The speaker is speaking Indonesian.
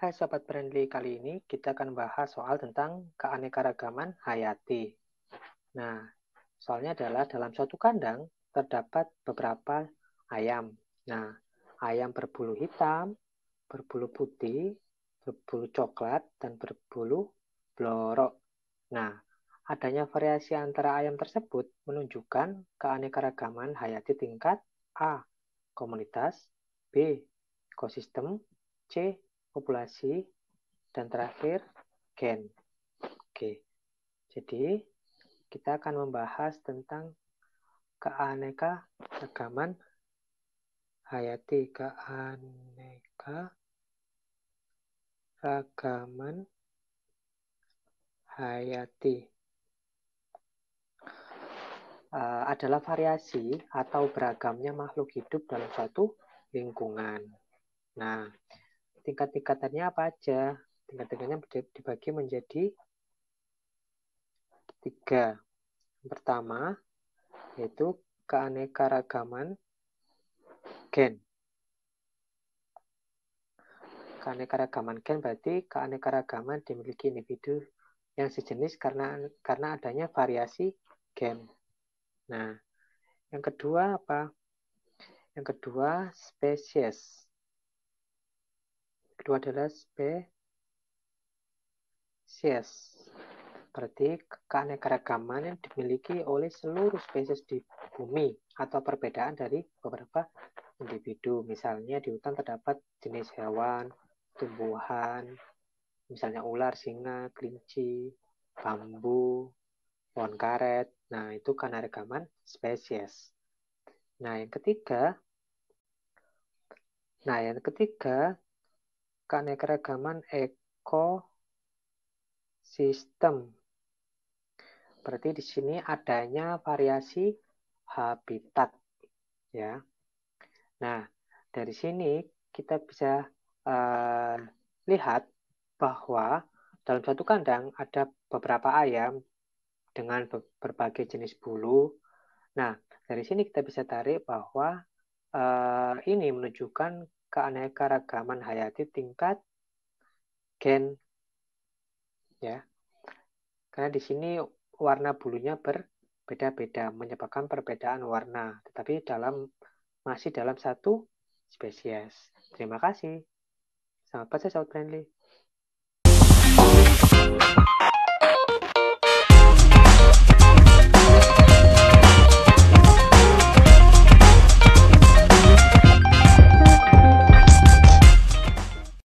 Hai Sobat Friendly, kali ini kita akan bahas soal tentang keanekaragaman hayati. Nah, soalnya adalah dalam suatu kandang terdapat beberapa ayam. Nah, ayam berbulu hitam, berbulu putih, berbulu coklat, dan berbulu blorok. Nah, adanya variasi antara ayam tersebut menunjukkan keanekaragaman hayati tingkat A, komunitas, B, ekosistem, C, populasi, dan terakhir gen. Oke, jadi kita akan membahas tentang keaneka ragaman hayati, Keaneka ragaman hayati eh, adalah variasi atau beragamnya makhluk hidup dalam satu lingkungan. Nah, tingkat-tingkatannya apa aja. Tingkat-tingkatnya dibagi menjadi tiga. Yang pertama yaitu keanekaragaman gen. Keanekaragaman gen berarti keanekaragaman dimiliki individu yang sejenis karena karena adanya variasi gen. Nah, yang kedua apa? Yang kedua spesies kedua adalah spesies. Berarti keanekaragaman yang dimiliki oleh seluruh spesies di bumi atau perbedaan dari beberapa individu. Misalnya di hutan terdapat jenis hewan, tumbuhan, misalnya ular, singa, kelinci, bambu, pohon karet. Nah, itu karena spesies. Nah, yang ketiga, nah yang ketiga keanekaragaman ekosistem. Berarti di sini adanya variasi habitat ya. Nah, dari sini kita bisa uh, lihat bahwa dalam satu kandang ada beberapa ayam dengan berbagai jenis bulu. Nah, dari sini kita bisa tarik bahwa uh, ini menunjukkan keanekaragaman hayati tingkat gen ya karena di sini warna bulunya berbeda-beda menyebabkan perbedaan warna tetapi dalam masih dalam satu spesies terima kasih Sampai jumpa, sahabat friendly